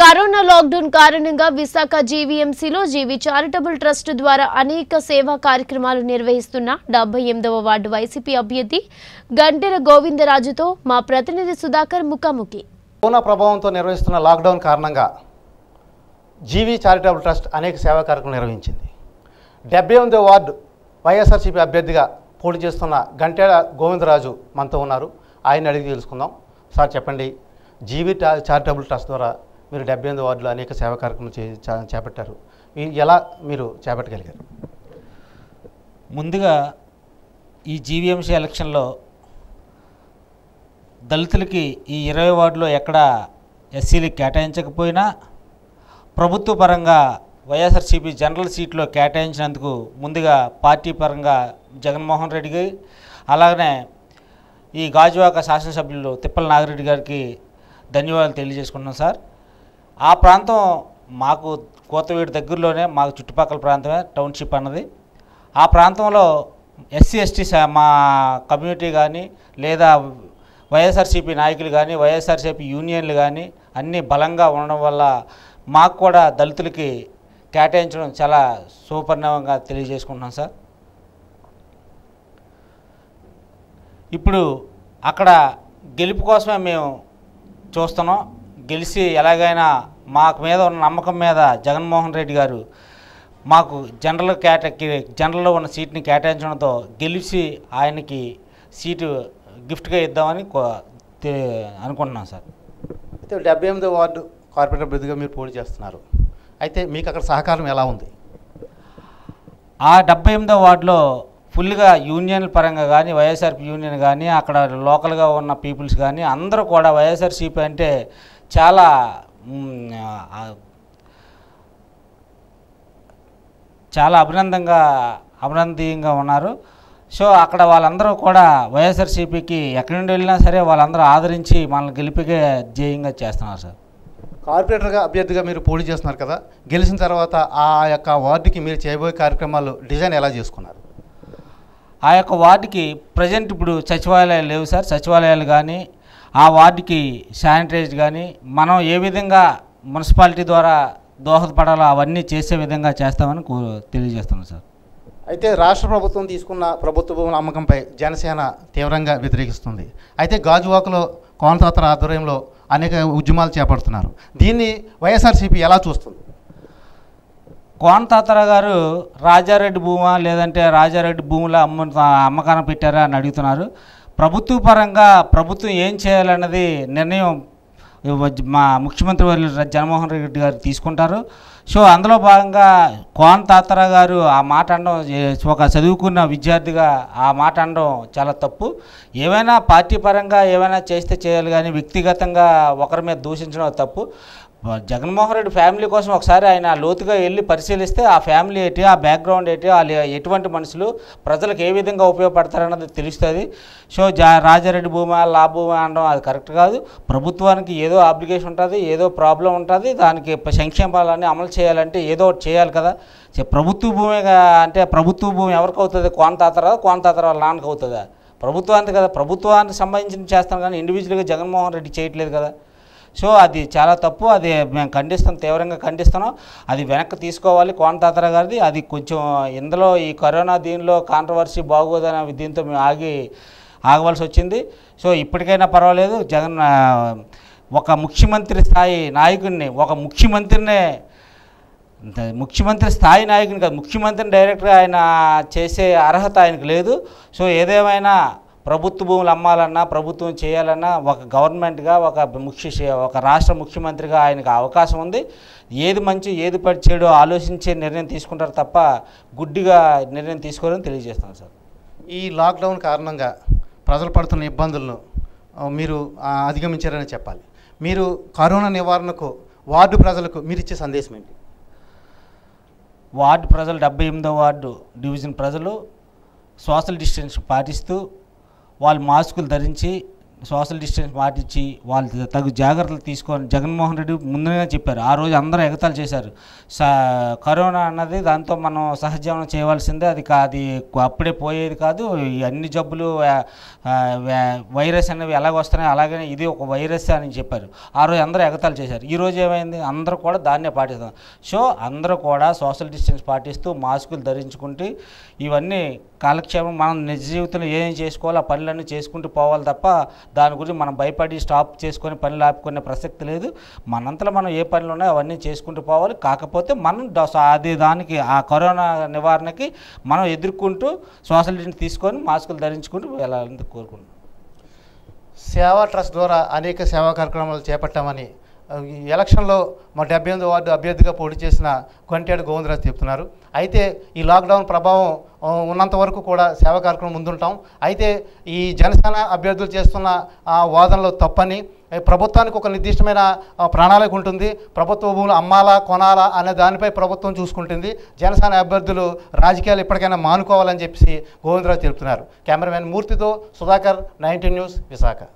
corona lockdown కారణంగా విశాఖ జీవీఎంసీలో GV charitable trust ద్వారా అనేక సేవా కార్యక్రమాలు నిర్వహిస్తున్న డెబ్బై ఎనిమిదవ వార్డు వైసీపీ అభ్యర్థి గంటెర గోవిందరాజుతో మా ప్రతినిధి సుధాకర్ ముఖాముఖి కరోనా ప్రభావంతో నిర్వహిస్తున్న లాక్డౌన్ కారణంగా జీవీ చారిటబుల్ ట్రస్ట్ అనేక సేవా కార్యక్రమాలు నిర్వహించింది డెబ్బై ఎనిమిదవ వార్డు వైఎస్ఆర్సీపీ అభ్యర్థిగా పోటీ చేస్తున్న గంటెల గోవిందరాజు మనతో ఉన్నారు ఆయన అడిగి తెలుసుకుందాం సార్ చెప్పండి జీవీ చారిటబుల్ ట్రస్ట్ ద్వారా మీరు డెబ్బై ఎనిమిది వార్డులో అనేక సేవా కార్యక్రమం చేపట్టారు ఎలా మీరు చేపట్టగలిగారు ముందుగా ఈ జీవీఎంసీ ఎలక్షన్లో దళితులకి ఈ ఇరవై వార్డులో ఎక్కడ ఎస్సీలకు కేటాయించకపోయినా ప్రభుత్వ పరంగా వైఎస్ఆర్సిపి జనరల్ సీట్లో కేటాయించినందుకు ముందుగా పార్టీ పరంగా జగన్మోహన్ రెడ్డి గారి అలాగనే ఈ గాజువాక శాసనసభ్యులు తిప్పల నాగిరెడ్డి గారికి ధన్యవాదాలు తెలియజేసుకుంటున్నాం సార్ ఆ ప్రాంతం మాకు కోతవీడు దగ్గరలోనే మాకు చుట్టుపక్కల ప్రాంతమే టౌన్షిప్ అన్నది ఆ ప్రాంతంలో ఎస్సీ ఎస్టీ మా కమ్యూనిటీ కానీ లేదా వైఎస్ఆర్సీపీ నాయకులు కానీ వైఎస్ఆర్సీపీ యూనియన్లు కానీ అన్నీ బలంగా ఉండడం వల్ల మాకు కూడా దళితులకి కేటాయించడం చాలా సూపర్ణవంగా తెలియజేసుకుంటున్నాం సార్ ఇప్పుడు అక్కడ గెలుపు కోసమే మేము చూస్తున్నాం గెలిచి ఎలాగైనా మాకు మీద ఉన్న నమ్మకం మీద జగన్మోహన్ రెడ్డి గారు మాకు జనరల్ కేట జనరల్లో ఉన్న సీట్ని కేటాయించడంతో గెలిచి ఆయనకి సీటు గిఫ్ట్గా ఇద్దామని అనుకుంటున్నాం సార్ అయితే డెబ్బై ఎనిమిదో వార్డు కార్పొరేటర్ అభ్యర్థిగా మీరు పోటీ చేస్తున్నారు అయితే మీకు అక్కడ సహకారం ఎలా ఉంది ఆ డెబ్బై ఎనిమిదో వార్డులో ఫుల్గా యూనియన్ల పరంగా కానీ వైఎస్ఆర్పి యూనియన్ కానీ అక్కడ లోకల్గా ఉన్న పీపుల్స్ కానీ అందరూ కూడా వైఎస్ఆర్సీపీ అంటే చాలా చాలా అభినందంగా అభినందీయంగా ఉన్నారు సో అక్కడ వాళ్ళందరూ కూడా వైఎస్ఆర్సీపీకి ఎక్కడి నుండి వెళ్ళినా సరే వాళ్ళందరూ ఆదరించి మనల్ని గెలిపిగా జయంగా చేస్తున్నారు సార్ కార్పొరేటర్గా అభ్యర్థిగా మీరు పోటీ చేస్తున్నారు కదా గెలిచిన తర్వాత ఆ యొక్క వార్డుకి మీరు చేయబోయే కార్యక్రమాలు డిజైన్ ఎలా చేసుకున్నారు ఆ యొక్క వార్డుకి ప్రజెంట్ ఇప్పుడు సచివాలయాలు లేవు సార్ సచివాలయాలు కానీ ఆ వార్డుకి శానిటైజ్ కానీ మనం ఏ విధంగా మున్సిపాలిటీ ద్వారా దోహదపడాలో అవన్నీ చేసే విధంగా చేస్తామని తెలియజేస్తున్నాం సార్ అయితే రాష్ట్ర ప్రభుత్వం తీసుకున్న ప్రభుత్వ భూముల అమ్మకంపై జనసేన తీవ్రంగా వ్యతిరేకిస్తుంది అయితే గాజువాకలో కోనతాతల ఆధ్వర్యంలో అనేక ఉద్యమాలు చేపడుతున్నారు దీన్ని వైఎస్ఆర్సీపీ ఎలా చూస్తుంది కోనతాతర గారు రాజారెడ్డి భూమా లేదంటే రాజారెడ్డి భూముల అమ్మ అమ్మకాన పెట్టారా అని అడుగుతున్నారు ప్రభుత్వ పరంగా ప్రభుత్వం ఏం చేయాలన్నది నిర్ణయం మా ముఖ్యమంత్రి వారు జగన్మోహన్ రెడ్డి గారు తీసుకుంటారు సో అందులో భాగంగా కోన్ తాతరా గారు ఆ మాట అనడం ఒక చదువుకున్న విద్యార్థిగా ఆ మాట అనడం చాలా తప్పు ఏమైనా పార్టీ పరంగా ఏమైనా చేస్తే చేయాలి కానీ వ్యక్తిగతంగా ఒకరి మీద దూషించడం తప్పు జగన్మోహన్ రెడ్డి ఫ్యామిలీ కోసం ఒకసారి ఆయన లోతుగా వెళ్ళి పరిశీలిస్తే ఆ ఫ్యామిలీ ఏంటి ఆ బ్యాక్గ్రౌండ్ ఏంటి వాళ్ళు ఎటువంటి మనుషులు ప్రజలకు ఏ విధంగా ఉపయోగపడతారన్నది తెలుస్తుంది సో జా రాజారెడ్డి భూమి లా భూమి అనడం అది కరెక్ట్ కాదు ప్రభుత్వానికి ఏదో అప్లికేషన్ ఉంటుంది ఏదో ప్రాబ్లం ఉంటుంది దానికి సంక్షేమాలన్నీ అమలు చేయాలంటే ఏదో ఒకటి చేయాలి కదా ప్రభుత్వ భూమి అంటే ప్రభుత్వ భూమి ఎవరికి అవుతుంది కోన తాతరా కోన తాతరా వాళ్ళ నాన్నకు అవుతుందా ప్రభుత్వానికి కదా ప్రభుత్వానికి సంబంధించిన చేస్తాను కానీ ఇండివిజువల్గా జగన్మోహన్ రెడ్డి చేయట్లేదు కదా సో అది చాలా తప్పు అది మేము ఖండిస్తాం తీవ్రంగా ఖండిస్తున్నాం అది వెనక్కి తీసుకోవాలి కోనతాతర గారిది అది కొంచెం ఇందులో ఈ కరోనా దీనిలో కాంట్రవర్సీ బాగోదని దీంతో మేము ఆగి ఆగవలసి వచ్చింది సో ఇప్పటికైనా పర్వాలేదు జగన్ ఒక ముఖ్యమంత్రి స్థాయి నాయకుడిని ఒక ముఖ్యమంత్రినే ముఖ్యమంత్రి స్థాయి నాయకుని కాదు ముఖ్యమంత్రిని డైరెక్ట్గా ఆయన చేసే అర్హత ఆయనకు లేదు సో ఏదేమైనా ప్రభుత్వ భూములు అమ్మాలన్నా ప్రభుత్వం చేయాలన్నా ఒక గవర్నమెంట్గా ఒక ముఖ్య ఒక రాష్ట్ర ముఖ్యమంత్రిగా ఆయనకు అవకాశం ఉంది ఏది మంచి ఏది చేయడో ఆలోచించే నిర్ణయం తీసుకుంటారు తప్ప గుడ్డిగా నిర్ణయం తీసుకోరని తెలియజేస్తాను సార్ ఈ లాక్డౌన్ కారణంగా ప్రజలు పడుతున్న ఇబ్బందులను మీరు అధిగమించారని చెప్పాలి మీరు కరోనా నివారణకు వార్డు ప్రజలకు మీరు ఇచ్చే సందేశం ఏంటి వార్డు ప్రజలు డెబ్బై ఎనిమిదో వార్డు డివిజన్ ప్రజలు సోషల్ డిస్టెన్స్ పాటిస్తూ వాళ్ళు మాస్కులు ధరించి సోషల్ డిస్టెన్స్ పాటించి వాళ్ళు తగు జాగ్రత్తలు తీసుకొని జగన్మోహన్ రెడ్డి ముందుగా చెప్పారు ఆ రోజు అందరూ ఎగతాలు చేశారు కరోనా అన్నది దాంతో మనం సహజీవనం చేయవలసిందే అది అది అప్పుడే పోయేది కాదు అన్ని జబ్బులు వైరస్ అనేవి ఎలాగ వస్తున్నాయి అలాగే ఇది ఒక వైరస్ అని చెప్పారు ఆ రోజు అందరూ ఎగతాలు చేశారు ఈ రోజు ఏమైంది అందరూ కూడా దాన్నే పాటిస్తాం సో అందరూ కూడా సోషల్ డిస్టెన్స్ పాటిస్తూ మాస్కులు ధరించుకుంటే ఇవన్నీ కాలక్షేపం మనం నిజ జీవితంలో ఏం చేసుకోవాలో ఆ పనులన్నీ చేసుకుంటూ పోవాలి తప్ప దాని గురించి మనం భయపడి స్టాప్ చేసుకొని పనులు ఆపుకునే ప్రసక్తి లేదు మనంతలో మనం ఏ పనులు ఉన్నాయో అవన్నీ చేసుకుంటూ పోవాలి కాకపోతే మనం అది దానికి ఆ కరోనా నివారణకి మనం ఎదుర్కొంటూ సోషల్ డిస్టెన్స్ తీసుకొని మాస్కులు ధరించుకుంటూ వెళ్ళాలని కోరుకుంటున్నాం సేవా ట్రస్ట్ ద్వారా అనేక సేవా కార్యక్రమాలు చేపట్టామని ఎలక్షన్లో మా డెబ్బై ఎనిమిది వార్డు అభ్యర్థిగా పోటీ చేసిన కొంటేడు గోవిందరాజు చెప్తున్నారు అయితే ఈ లాక్డౌన్ ప్రభావం ఉన్నంత వరకు కూడా సేవ కార్యక్రమం ముందుంటాం అయితే ఈ జనసేన అభ్యర్థులు చేస్తున్న వాదనలు తప్పని ప్రభుత్వానికి ఒక నిర్దిష్టమైన ప్రణాళిక ఉంటుంది ప్రభుత్వ భూములు అమ్మాలా కొనాలా అనే దానిపై ప్రభుత్వం చూసుకుంటుంది జనసేన అభ్యర్థులు రాజకీయాలు ఎప్పటికైనా మానుకోవాలని చెప్పేసి గోవిందరావు తెలుపుతున్నారు కెమెరామెన్ మూర్తితో సుధాకర్ నైన్టీన్ న్యూస్ విశాఖ